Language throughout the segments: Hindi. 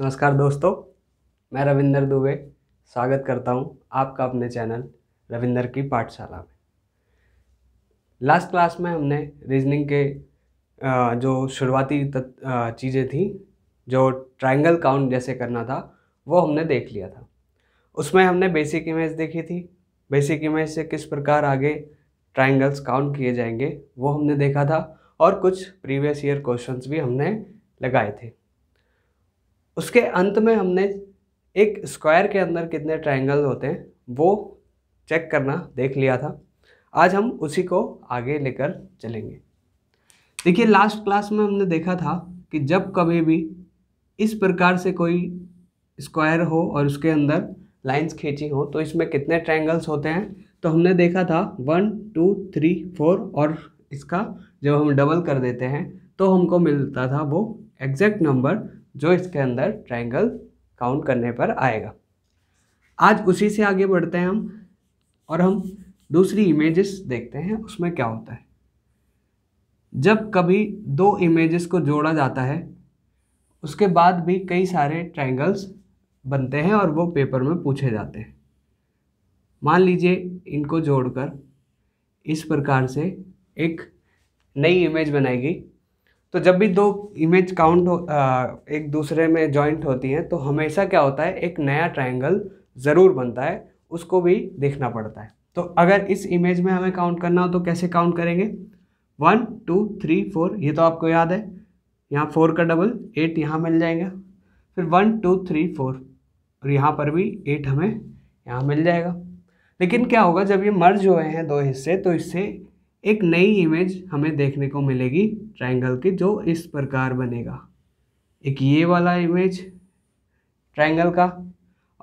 नमस्कार दोस्तों मैं रविंदर दुबे स्वागत करता हूं आपका अपने चैनल रविंदर की पाठशाला में लास्ट क्लास में हमने रीजनिंग के जो शुरुआती चीज़ें थी जो ट्रायंगल काउंट जैसे करना था वो हमने देख लिया था उसमें हमने बेसिक इमेज देखी थी बेसिक इमेज से किस प्रकार आगे ट्रायंगल्स काउंट किए जाएंगे वो हमने देखा था और कुछ प्रीवियस ईयर क्वेश्चंस भी हमने लगाए थे उसके अंत में हमने एक स्क्वायर के अंदर कितने ट्रायंगल होते हैं वो चेक करना देख लिया था आज हम उसी को आगे लेकर चलेंगे देखिए लास्ट क्लास में हमने देखा था कि जब कभी भी इस प्रकार से कोई स्क्वायर हो और उसके अंदर लाइंस खींची हो तो इसमें कितने ट्रायंगल्स होते हैं तो हमने देखा था वन टू थ्री फोर और इसका जब हम डबल कर देते हैं तो हमको मिलता था वो एग्जैक्ट नंबर जो इसके अंदर ट्राइंगल काउंट करने पर आएगा आज उसी से आगे बढ़ते हैं हम और हम दूसरी इमेजेस देखते हैं उसमें क्या होता है जब कभी दो इमेजेस को जोड़ा जाता है उसके बाद भी कई सारे ट्राइंगल्स बनते हैं और वो पेपर में पूछे जाते हैं मान लीजिए इनको जोड़कर इस प्रकार से एक नई इमेज बनाई गई तो जब भी दो इमेज काउंट हो एक दूसरे में जॉइंट होती हैं तो हमेशा क्या होता है एक नया ट्राइंगल ज़रूर बनता है उसको भी देखना पड़ता है तो अगर इस इमेज में हमें काउंट करना हो तो कैसे काउंट करेंगे वन टू थ्री फोर ये तो आपको याद है यहाँ फोर का डबल एट यहाँ मिल जाएगा फिर वन टू थ्री फोर और यहाँ पर भी एट हमें यहाँ मिल जाएगा लेकिन क्या होगा जब ये मर्ज हुए हैं दो हिस्से तो इससे एक नई इमेज हमें देखने को मिलेगी ट्रायंगल की जो इस प्रकार बनेगा एक ये वाला इमेज ट्रायंगल का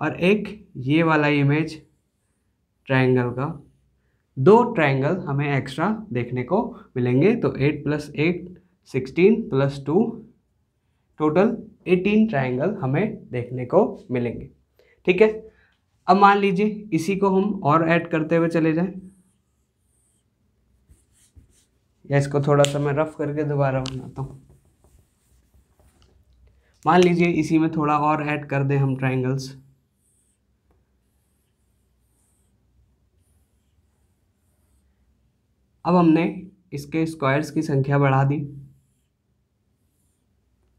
और एक ये वाला इमेज ट्रायंगल का दो ट्रायंगल हमें एक्स्ट्रा देखने को मिलेंगे तो eight plus eight sixteen plus two total eighteen triangle हमें देखने को मिलेंगे ठीक है अब मान लीजिए इसी को हम और ऐड करते हुए चले जाएं या इसको थोड़ा सा मैं रफ़ करके दोबारा बनाता हूँ मान लीजिए इसी में थोड़ा और ऐड कर दें हम ट्राइंगल्स अब हमने इसके स्क्वायर्स की संख्या बढ़ा दी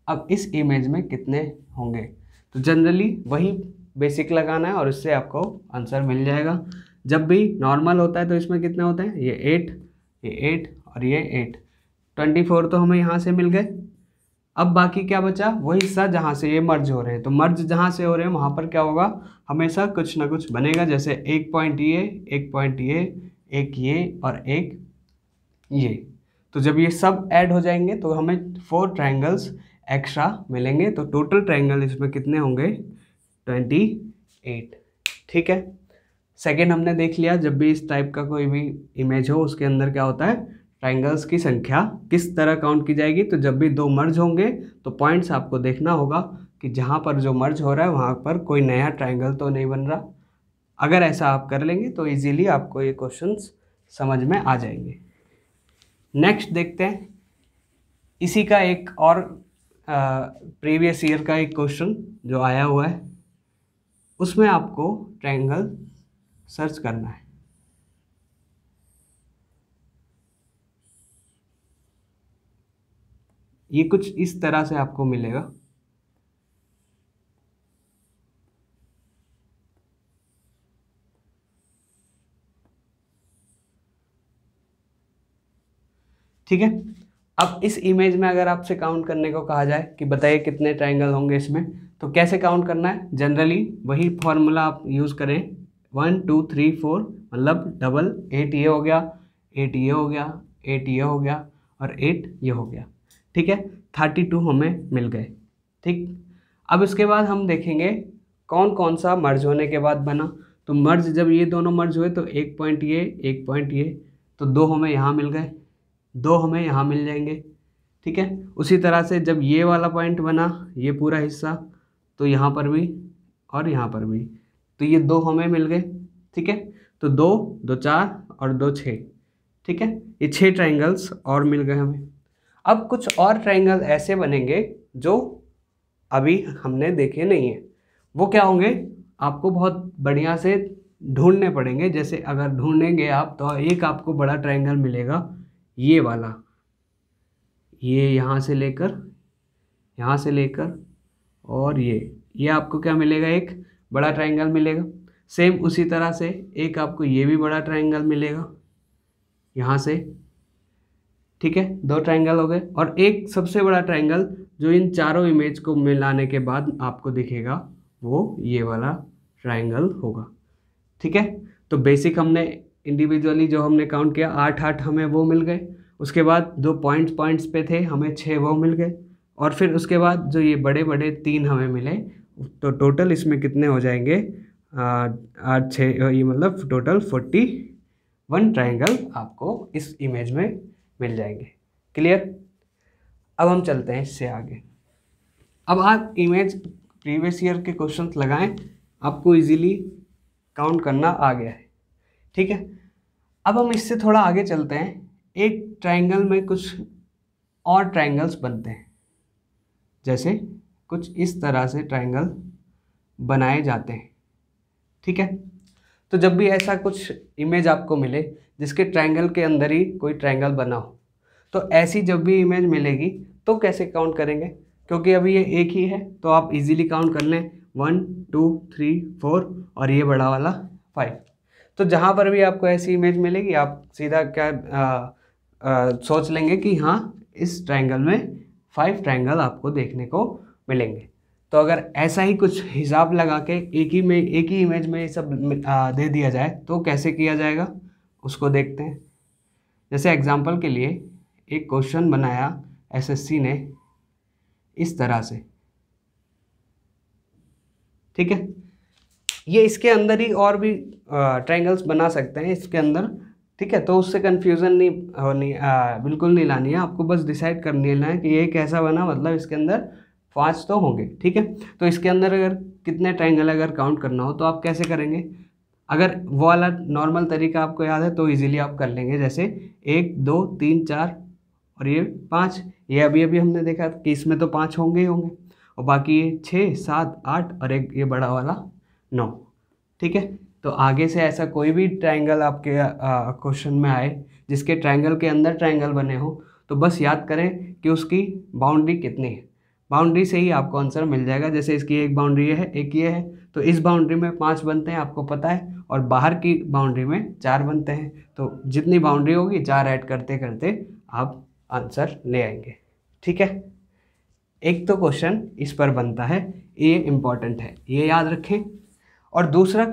अब इस इमेज में कितने होंगे तो जनरली वही बेसिक लगाना है और इससे आपको आंसर मिल जाएगा जब भी नॉर्मल होता है तो इसमें कितने होते हैं ये एट ये एट और ये एट ट्वेंटी फोर तो हमें यहाँ से मिल गए अब बाकी क्या बचा वो हिस्सा जहाँ से ये मर्ज हो रहे हैं तो मर्ज जहाँ से हो रहे हैं वहाँ पर क्या होगा हमेशा कुछ ना कुछ बनेगा जैसे एक पॉइंट ये एक पॉइंट ये एक ये और एक ये तो जब ये सब ऐड हो जाएंगे तो हमें फोर ट्राइंगल्स एक्स्ट्रा मिलेंगे तो टोटल ट्राइंगल इसमें कितने होंगे ट्वेंटी एट ठीक है सेकेंड हमने देख लिया जब भी इस टाइप का कोई भी इमेज हो उसके अंदर क्या होता है ट्राइंगल्स की संख्या किस तरह काउंट की जाएगी तो जब भी दो मर्ज होंगे तो पॉइंट्स आपको देखना होगा कि जहाँ पर जो मर्ज हो रहा है वहाँ पर कोई नया ट्राइंगल तो नहीं बन रहा अगर ऐसा आप कर लेंगे तो ईज़ीली आपको ये क्वेश्चंस समझ में आ जाएंगे नेक्स्ट देखते हैं इसी का एक और प्रीवियस ईयर का एक क्वेश्चन जो आया हुआ है उसमें आपको ट्रायंगल सर्च करना है ये कुछ इस तरह से आपको मिलेगा ठीक है अब इस इमेज में अगर आपसे काउंट करने को कहा जाए कि बताइए कितने ट्रायंगल होंगे इसमें तो कैसे काउंट करना है जनरली वही फॉर्मूला आप यूज़ करें वन टू थ्री फोर मतलब डबल एट ये हो गया एट ये हो गया एट ये हो गया और एट ये हो गया ठीक है थर्टी टू हमें मिल गए ठीक अब इसके बाद हम देखेंगे कौन कौन सा मर्ज होने के बाद बना तो मर्ज जब ये दोनों मर्ज हुए तो एक पॉइंट ये एक पॉइंट ये तो दो हमें यहाँ मिल गए दो हमें यहाँ मिल जाएंगे ठीक है उसी तरह से जब ये वाला पॉइंट बना ये पूरा हिस्सा तो यहाँ पर भी और यहाँ पर भी तो ये दो हमें मिल गए ठीक है तो दो दो चार और दो छः ठीक है ये छः ट्राइंगल्स और मिल गए हमें अब कुछ और ट्राइंगल ऐसे बनेंगे जो अभी हमने देखे नहीं है वो क्या होंगे आपको बहुत बढ़िया से ढूंढने पड़ेंगे जैसे अगर ढूंढेंगे आप तो एक आपको बड़ा ट्राइंगल मिलेगा ये वाला ये यहाँ से लेकर यहाँ से लेकर और ये ये आपको क्या मिलेगा एक बड़ा ट्राइंगल मिलेगा सेम उसी तरह से एक आपको ये भी बड़ा ट्राइंगल मिलेगा यहाँ से ठीक है दो ट्राइंगल हो गए और एक सबसे बड़ा ट्राइंगल जो इन चारों इमेज को मिलाने के बाद आपको दिखेगा वो ये वाला ट्राइंगल होगा ठीक है तो बेसिक हमने इंडिविजुअली जो हमने काउंट किया आठ आठ हमें वो मिल गए उसके बाद दो पॉइंट्स पॉइंट्स पे थे हमें छः वो मिल गए और फिर उसके बाद जो ये बड़े बड़े तीन हमें मिले तो टोटल इसमें कितने हो जाएंगे आठ छः ये मतलब टोटल फोर्टी वन ट्राइंगल आपको इस इमेज में मिल जाएंगे क्लियर अब हम चलते हैं इससे आगे अब आप इमेज प्रीवियस ईयर के क्वेश्चन लगाएं आपको इजीली काउंट करना आ गया है ठीक है अब हम इससे थोड़ा आगे चलते हैं एक ट्रायंगल में कुछ और ट्रायंगल्स बनते हैं जैसे कुछ इस तरह से ट्रायंगल बनाए जाते हैं ठीक है तो जब भी ऐसा कुछ इमेज आपको मिले जिसके ट्रायंगल के अंदर ही कोई ट्रायंगल बना हो तो ऐसी जब भी इमेज मिलेगी तो कैसे काउंट करेंगे क्योंकि अभी ये एक ही है तो आप इजीली काउंट कर लें वन टू थ्री फोर और ये बड़ा वाला फाइव तो जहाँ पर भी आपको ऐसी इमेज मिलेगी आप सीधा क्या आ, आ, सोच लेंगे कि हाँ इस ट्रायंगल में फाइव ट्रायंगल आपको देखने को मिलेंगे तो अगर ऐसा ही कुछ हिसाब लगा के एक ही में एक ही इमेज में सब दे दिया जाए तो कैसे किया जाएगा उसको देखते हैं जैसे एग्जाम्पल के लिए एक क्वेश्चन बनाया एसएससी ने इस तरह से ठीक है ये इसके अंदर ही और भी ट्रायंगल्स बना सकते हैं इसके अंदर ठीक है तो उससे कन्फ्यूज़न नहीं होनी बिल्कुल नहीं लानी है आपको बस डिसाइड कर लेना है कि ये कैसा बना मतलब इसके अंदर पाँच तो होंगे ठीक है तो इसके अंदर अगर कितने ट्राइंगल अगर काउंट करना हो तो आप कैसे करेंगे अगर वो वाला नॉर्मल तरीका आपको याद है तो इजीली आप कर लेंगे जैसे एक दो तीन चार और ये पाँच ये अभी अभी हमने देखा कि इसमें तो पाँच होंगे ही होंगे और बाकी ये छः सात आठ और एक ये बड़ा वाला नौ ठीक है तो आगे से ऐसा कोई भी ट्राइंगल आपके क्वेश्चन में आए जिसके ट्राइंगल के अंदर ट्राइंगल बने हों तो बस याद करें कि उसकी बाउंड्री कितनी है बाउंड्री से ही आपको आंसर मिल जाएगा जैसे इसकी एक बाउंड्री है एक ये है तो इस बाउंड्री में पाँच बनते हैं आपको पता है और बाहर की बाउंड्री में चार बनते हैं तो जितनी बाउंड्री होगी चार ऐड करते करते आप आंसर ले आएंगे ठीक है एक तो क्वेश्चन इस पर बनता है ये इम्पॉर्टेंट है ये याद रखें और दूसरा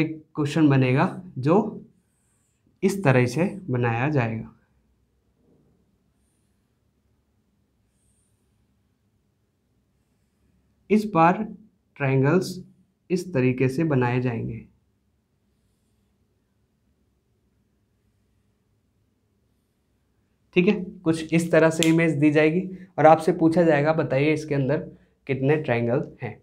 एक क्वेश्चन बनेगा जो इस तरह से बनाया जाएगा इस बार ट्रायंगल्स इस तरीके से बनाए जाएंगे ठीक है कुछ इस तरह से इमेज दी जाएगी और आपसे पूछा जाएगा बताइए इसके अंदर कितने ट्रायंगल हैं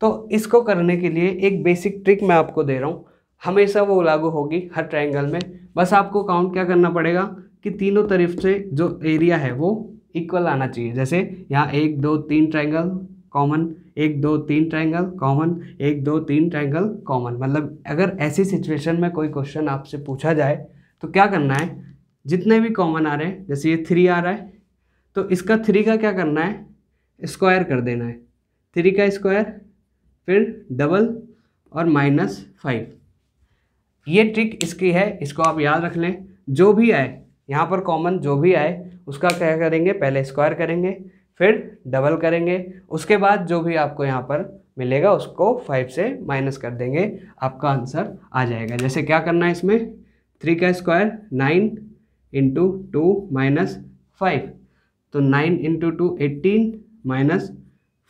तो इसको करने के लिए एक बेसिक ट्रिक मैं आपको दे रहा हूँ हमेशा वो लागू होगी हर ट्रायंगल में बस आपको काउंट क्या करना पड़ेगा कि तीनों तरफ से जो एरिया है वो इक्वल आना चाहिए जैसे यहाँ एक दो तीन ट्रायंगल कॉमन एक दो तीन ट्राइंगल कॉमन एक दो तीन ट्राइंगल कॉमन मतलब अगर ऐसी सिचुएशन में कोई क्वेश्चन आपसे पूछा जाए तो क्या करना है जितने भी कॉमन आ रहे हैं जैसे ये थ्री आ रहा है तो इसका थ्री का क्या करना है स्क्वायर कर देना है थ्री का स्क्वायर फिर डबल और माइनस फाइव ये ट्रिक इसकी है इसको आप याद रख लें जो भी आए यहाँ पर कॉमन जो भी आए उसका क्या करेंगे पहले स्क्वायर करेंगे फिर डबल करेंगे उसके बाद जो भी आपको यहाँ पर मिलेगा उसको फाइव से माइनस कर देंगे आपका आंसर आ जाएगा जैसे क्या करना है इसमें थ्री का square nine into two minus five तो nine into two eighteen minus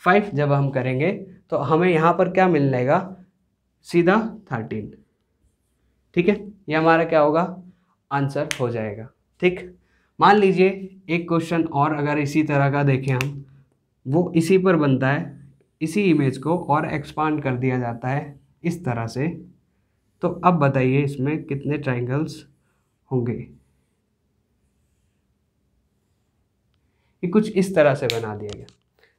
five जब हम करेंगे तो हमें यहाँ पर क्या मिल जाएगा सीधा थर्टीन ठीक है ये हमारा क्या होगा आंसर हो जाएगा ठीक मान लीजिए एक क्वेश्चन और अगर इसी तरह का देखें हम वो इसी पर बनता है इसी इमेज को और एक्सपांड कर दिया जाता है इस तरह से तो अब बताइए इसमें कितने ट्राइंगल्स होंगे ये कुछ इस तरह से बना दिया गया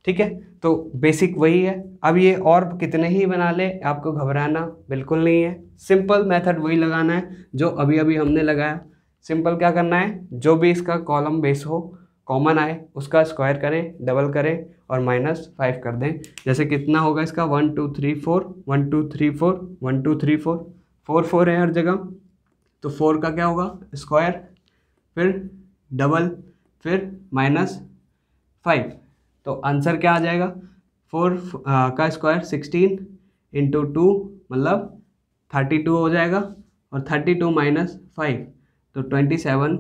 ठीक है तो बेसिक वही है अब ये और कितने ही बना ले आपको घबराना बिल्कुल नहीं है सिंपल मेथड वही लगाना है जो अभी अभी हमने लगाया सिंपल क्या करना है जो भी इसका कॉलम बेस हो कॉमन आए उसका स्क्वायर करें डबल करें और माइनस फाइव कर दें जैसे कितना होगा इसका one two three four one two three four one two three four four four है हर जगह तो फोर का क्या होगा स्क्वायर फिर डबल फिर माइनस फाइव तो आंसर क्या आ जाएगा फोर का स्क्वायर सिक्सटीन इंटू टू मतलब थर्टी टू हो जाएगा और थर्टी टू माइनस फाइव तो ट्वेंटी सेवन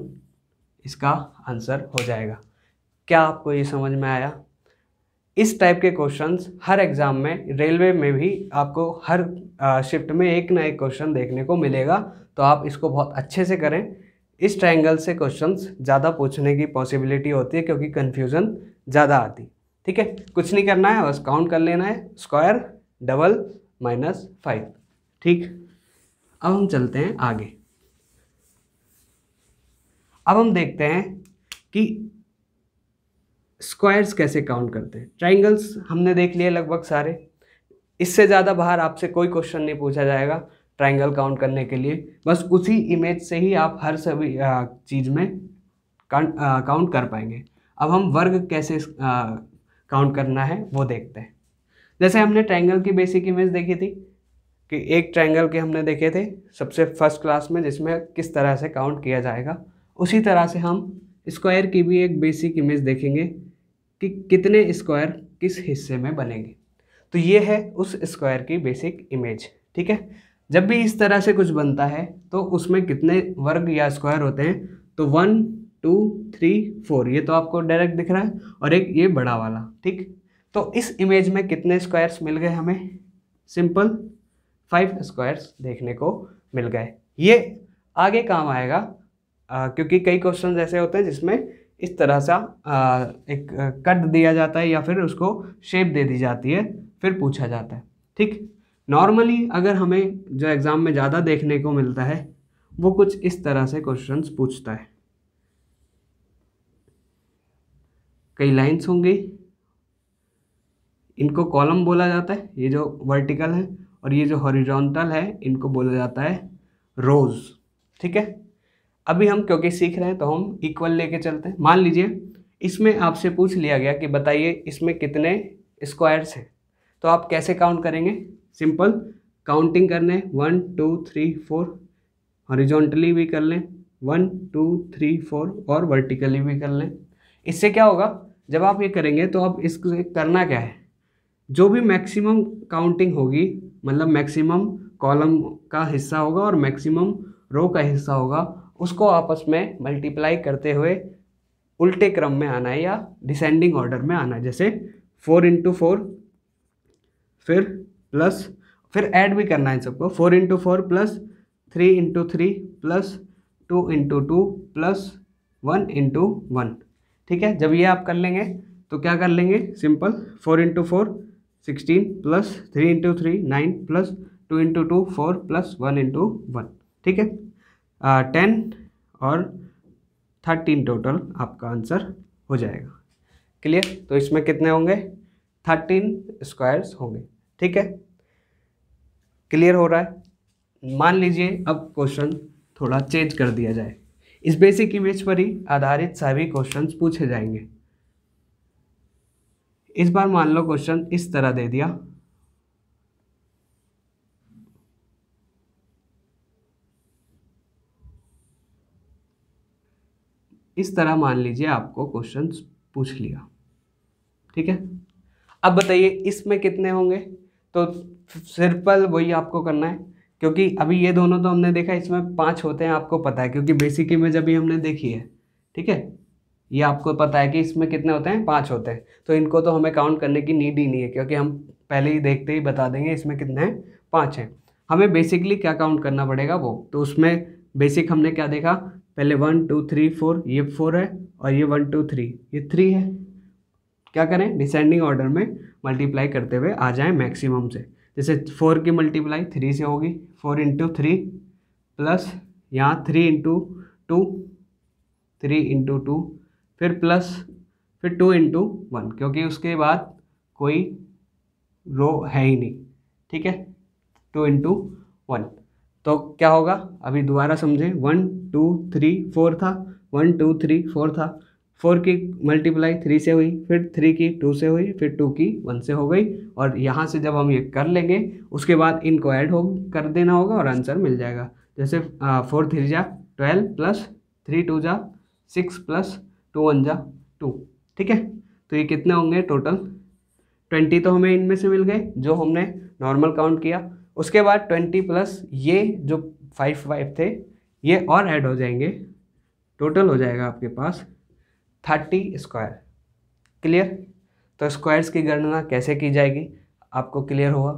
इसका आंसर हो जाएगा क्या आपको ये समझ में आया इस टाइप के क्वेश्चंस हर एग्ज़ाम में रेलवे में भी आपको हर शिफ्ट में एक ना एक क्वेश्चन देखने को मिलेगा तो आप इसको बहुत अच्छे से करें इस ट्रायंगल से क्वेश्चंस ज़्यादा पूछने की पॉसिबिलिटी होती है क्योंकि कन्फ्यूज़न ज़्यादा आती ठीक है कुछ नहीं करना है बस काउंट कर लेना है स्क्वायर डबल माइनस फाइव ठीक अब हम चलते हैं आगे अब हम देखते हैं कि स्क्वायर्स कैसे काउंट करते हैं ट्राइंगल्स हमने देख लिए लगभग सारे इससे ज़्यादा बाहर आपसे कोई क्वेश्चन नहीं पूछा जाएगा ट्राइंगल काउंट करने के लिए बस उसी इमेज से ही आप हर सभी चीज़ में काउंट कर पाएंगे अब हम वर्ग कैसे काउंट करना है वो देखते हैं जैसे हमने ट्राइंगल की बेसिक इमेज देखी थी कि एक ट्राइंगल के हमने देखे थे सबसे फर्स्ट क्लास में जिसमें किस तरह से काउंट किया जाएगा उसी तरह से हम स्क्वायर की भी एक बेसिक इमेज देखेंगे कि कितने स्क्वायर किस हिस्से में बनेंगे तो ये है उस स्क्वायर की बेसिक इमेज ठीक है जब भी इस तरह से कुछ बनता है तो उसमें कितने वर्ग या स्क्वायर होते हैं तो वन टू थ्री फोर ये तो आपको डायरेक्ट दिख रहा है और एक ये बड़ा वाला ठीक तो इस इमेज में कितने स्क्वायर्स मिल गए हमें सिंपल फाइव स्क्वायर्स देखने को मिल गए ये आगे काम आएगा क्योंकि कई क्वेश्चन ऐसे होते हैं जिसमें इस तरह सा एक कट दिया जाता है या फिर उसको शेप दे दी जाती है फिर पूछा जाता है ठीक नॉर्मली अगर हमें जो एग्ज़ाम में ज़्यादा देखने को मिलता है वो कुछ इस तरह से क्वेश्चन पूछता है कई लाइंस होंगी इनको कॉलम बोला जाता है ये जो वर्टिकल है और ये जो हॉरिजॉन्टल है इनको बोला जाता है रोज़ ठीक है अभी हम क्योंकि सीख रहे हैं तो हम इक्वल लेके चलते हैं मान लीजिए इसमें आपसे पूछ लिया गया कि बताइए इसमें कितने स्क्वायर्स हैं तो आप कैसे काउंट करेंगे सिंपल काउंटिंग कर लें one two three four horizontally भी कर लें वन टू थ्री फोर और वर्टिकली भी कर लें इससे क्या होगा जब आप ये करेंगे तो आप इस करना क्या है जो भी मैक्सिमम काउंटिंग होगी मतलब मैक्सिमम कॉलम का हिस्सा होगा और मैक्सिमम रो का हिस्सा होगा उसको आपस में मल्टीप्लाई करते हुए उल्टे क्रम में आना है या डिसेंडिंग ऑर्डर में आना है जैसे फोर इंटू फोर फिर प्लस फिर ऐड भी करना है सबको four into four plus three into three plus two into two plus one into one ठीक है जब ये आप कर लेंगे तो क्या कर लेंगे simple four into four sixteen plus three into three nine plus two into two four plus one into one ठीक है टेन और थर्टीन टोटल आपका आंसर हो जाएगा क्लियर तो इसमें कितने होंगे थर्टीन स्क्वायर्स होंगे ठीक है क्लियर हो रहा है मान लीजिए अब क्वेश्चन थोड़ा चेंज कर दिया जाए इस बेसिक इमेज पर ही आधारित सभी क्वेश्चन पूछे जाएंगे इस बार मान लो क्वेश्चन इस तरह दे दिया इस तरह मान लीजिए आपको क्वेश्चन पूछ लिया ठीक है अब बताइए इसमें कितने होंगे तो सिंपल वही आपको करना है क्योंकि अभी ये दोनों तो हमने देखा इसमें पाँच होते हैं आपको पता है क्योंकि बेसिक इमेज अभी हमने देखी है ठीक है ये आपको पता है कि इसमें कितने होते हैं पाँच होते हैं तो इनको तो हमें काउंट करने की नीड ही नहीं है क्योंकि हम पहले ही देखते ही बता देंगे इसमें कितने हैं पाँच हैं हमें बेसिकली क्या काउंट करना पड़ेगा वो तो उसमें बेसिक हमने क्या देखा पहले वन टू थ्री फोर ये फोर है और ये वन टू थ्री ये थ्री है क्या करें डिसेंडिंग ऑर्डर में मल्टीप्लाई करते हुए आ जाएं मैक्सिमम से जैसे फोर की मल्टीप्लाई थ्री से होगी फोर इंटू थ्री प्लस यहाँ three into two three into two फिर प्लस फिर टू इंटू वन क्योंकि उसके बाद कोई रो है ही नहीं ठीक है टू इंटू वन तो क्या होगा अभी दोबारा समझें वन टू थ्री फोर था वन टू थ्री फोर था फोर की मल्टीप्लाई थ्री से हुई फिर थ्री की टू से हुई फिर टू की वन से हो गई और यहाँ से जब हम ये कर लेंगे उसके बाद इनको ऐड हो कर देना होगा और आंसर मिल जाएगा जैसे फोर थ्री जा ट्वेल्व प्लस थ्री टू जा सिक्स प्लस टू वन जा टू ठीक है तो ये कितने होंगे टोटल ट्वेंटी तो हमें इनमें से मिल गए जो हमने नॉर्मल काउंट किया उसके बाद ट्वेंटी प्लस ये जो फाइव फाइव थे ये और ऐड हो जाएंगे टोटल हो जाएगा आपके पास थर्टी स्क्वायर क्लियर तो स्क्वायर्स की गणना कैसे की जाएगी आपको क्लियर हुआ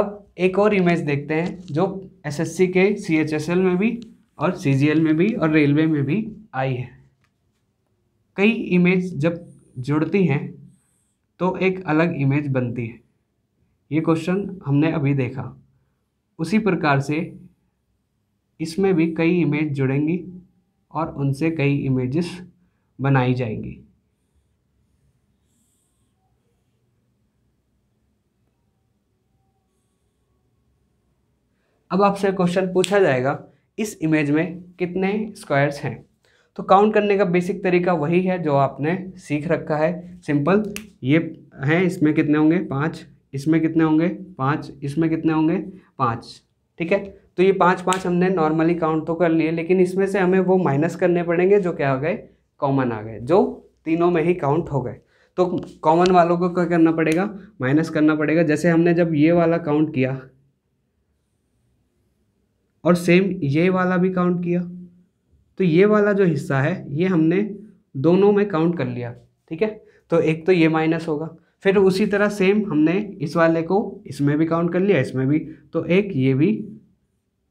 अब एक और इमेज देखते हैं जो एसएससी के सीएचएसएल में भी और सीजीएल में भी और रेलवे में भी आई है कई इमेज जब जुड़ती हैं तो एक अलग इमेज बनती है ये क्वेश्चन हमने अभी देखा उसी प्रकार से इसमें भी कई इमेज जुड़ेंगी और उनसे कई इमेजेस बनाई जाएंगी अब आपसे क्वेश्चन पूछा जाएगा इस इमेज में कितने स्क्वायर्स हैं तो काउंट करने का बेसिक तरीका वही है जो आपने सीख रखा है सिंपल ये हैं इसमें कितने होंगे पाँच इसमें कितने होंगे पाँच इसमें कितने होंगे पाँच ठीक है तो ये पाँच पाँच हमने नॉर्मली काउंट तो कर लिए लेकिन इसमें से हमें वो माइनस करने पड़ेंगे जो क्या हो गए कॉमन आ गए जो तीनों में ही काउंट हो गए तो कॉमन वालों को क्या करना पड़ेगा माइनस करना पड़ेगा जैसे हमने जब ये वाला काउंट किया और सेम ये वाला भी काउंट किया तो ये वाला जो हिस्सा है ये हमने दोनों में काउंट कर लिया ठीक है तो एक तो ये माइनस होगा फिर उसी तरह सेम हमने इस वाले को इसमें भी काउंट कर लिया इसमें भी तो एक ये भी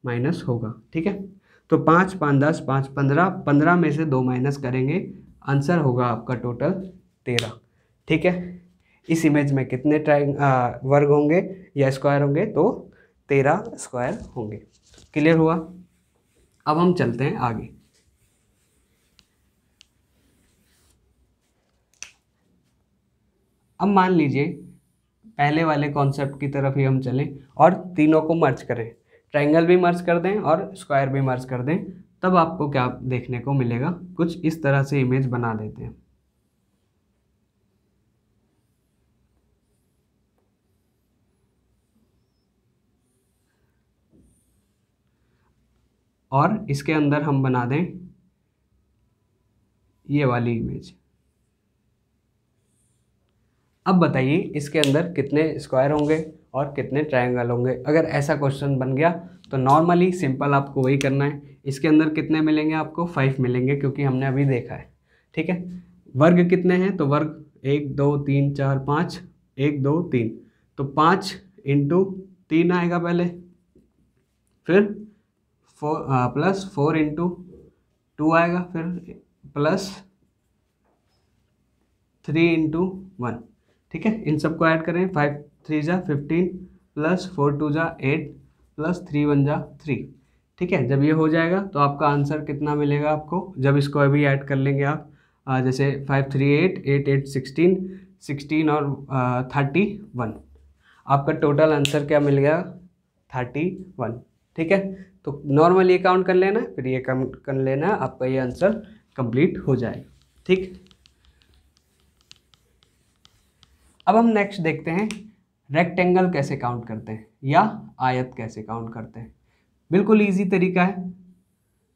माइनस होगा ठीक है तो पाँच पाँच दस पाँच पंद्रह पंद्रह में से दो माइनस करेंगे आंसर होगा आपका टोटल तेरह ठीक है इस इमेज में कितने ट्राइंग वर्ग होंगे या स्क्वायर होंगे तो तेरह स्क्वायर होंगे क्लियर हुआ अब हम चलते हैं आगे अब मान लीजिए पहले वाले कॉन्सेप्ट की तरफ ही हम चलें और तीनों को मर्ज करें ट्रायंगल भी मर्ज कर दें और स्क्वायर भी मर्ज कर दें तब आपको क्या देखने को मिलेगा कुछ इस तरह से इमेज बना देते हैं और इसके अंदर हम बना दें ये वाली इमेज अब बताइए इसके अंदर कितने स्क्वायर होंगे और कितने ट्रायंगल होंगे अगर ऐसा क्वेश्चन बन गया तो नॉर्मली सिंपल आपको वही करना है इसके अंदर कितने मिलेंगे आपको फाइव मिलेंगे क्योंकि हमने अभी देखा है ठीक है वर्ग कितने हैं तो वर्ग एक दो तीन चार पाँच एक दो तीन तो पाँच इंटू तीन आएगा पहले फिर four plus four into two आएगा फिर प्लस थ्री इंटू वन ठीक है इन सबको ऐड करें फाइव थ्री ज़ा फिफ्टीन प्लस फोर टू ज़ा एट प्लस थ्री वन ज़ा थ्री ठीक है जब ये हो जाएगा तो आपका आंसर कितना मिलेगा आपको जब इसको अभी ऐड कर लेंगे आप जैसे five three eight eight eight sixteen sixteen और थर्टी वन आपका टोटल आंसर क्या मिल गया थर्टी वन ठीक है तो नॉर्मल ये काउंट कर लेना फिर ये काउंट कर लेना आपका ये आंसर कंप्लीट हो जाएगा ठीक अब हम नेक्स्ट देखते हैं रेक्टेंगल कैसे काउंट करते हैं या आयत कैसे काउंट करते हैं बिल्कुल ईजी तरीका है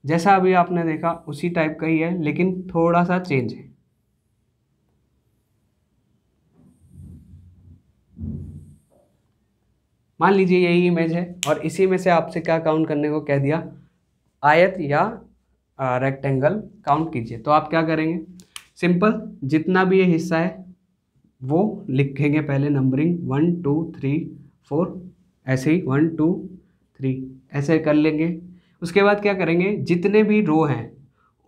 जैसा अभी आपने देखा उसी टाइप का ही है लेकिन थोड़ा सा चेंज है मान लीजिए यही इमेज है और इसी में से आपसे क्या काउंट करने को कह दिया आयत या रेक्टेंगल काउंट कीजिए तो आप क्या करेंगे सिंपल जितना भी ये हिस्सा है वो लिखेंगे पहले numbering one two three four ऐसे ही वन टू थ्री ऐसे कर लेंगे उसके बाद क्या करेंगे जितने भी रो हैं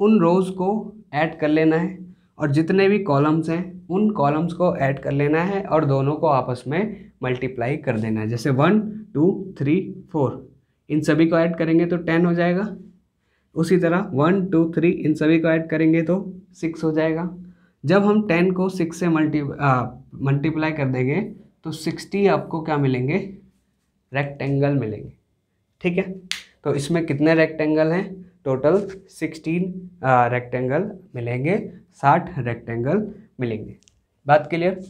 उन रोज़ को ऐड कर लेना है और जितने भी कॉलम्स हैं उन कॉलम्स को ऐड कर लेना है और दोनों को आपस में मल्टीप्लाई कर देना है जैसे वन टू थ्री फोर इन सभी को ऐड करेंगे तो टेन हो जाएगा उसी तरह वन टू थ्री इन सभी को ऐड करेंगे तो सिक्स हो जाएगा जब हम टेन को सिक्स से मल्टी मल्टीप्लाई कर देंगे तो सिक्सटी आपको क्या मिलेंगे रेक्टेंगल मिलेंगे ठीक है तो इसमें कितने रेक्टेंगल हैं टोटल सिक्सटीन रेक्टेंगल मिलेंगे साठ रेक्टेंगल मिलेंगे बात क्लियर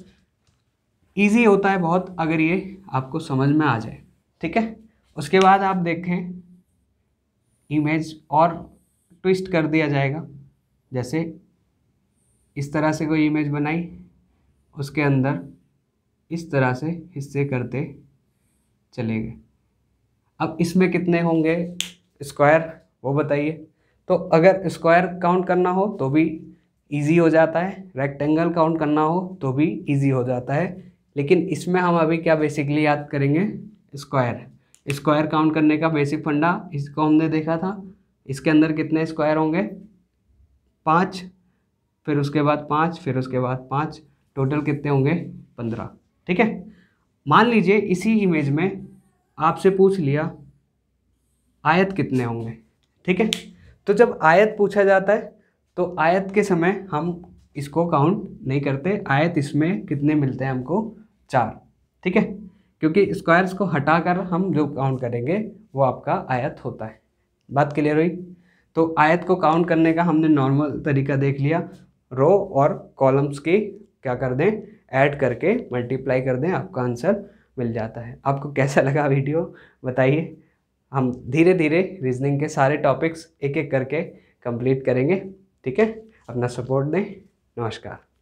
ईजी होता है बहुत अगर ये आपको समझ में आ जाए ठीक है उसके बाद आप देखें इमेज और ट्विस्ट कर दिया जाएगा जैसे इस तरह से कोई इमेज बनाई उसके अंदर इस तरह से हिस्से करते चले गए अब इसमें कितने होंगे स्क्वायर वो बताइए तो अगर स्क्वायर काउंट करना हो तो भी इजी हो जाता है रेक्टेंगल काउंट करना हो तो भी इजी हो जाता है लेकिन इसमें हम अभी क्या बेसिकली याद करेंगे स्क्वायर स्क्वायर काउंट करने का बेसिक फंडा इसको हमने देखा था इसके अंदर कितने स्क्वायर होंगे पाँच फिर उसके बाद पाँच फिर उसके बाद पाँच टोटल कितने होंगे पंद्रह ठीक है मान लीजिए इसी इमेज में आपसे पूछ लिया आयत कितने होंगे ठीक है तो जब आयत पूछा जाता है तो आयत के समय हम इसको काउंट नहीं करते आयत इसमें कितने मिलते हैं हमको चार ठीक है क्योंकि स्क्वायर्स को हटा कर हम जो काउंट करेंगे वो आपका आयत होता है बात क्लियर हुई तो आयत को काउंट करने का हमने नॉर्मल तरीका देख लिया रो और कॉलम्स की क्या कर दें ऐड करके मल्टीप्लाई कर दें आपका आंसर मिल जाता है आपको कैसा लगा वीडियो बताइए हम धीरे धीरे रीजनिंग के सारे टॉपिक्स एक एक करके कंप्लीट करेंगे ठीक है अपना सपोर्ट दें नमस्कार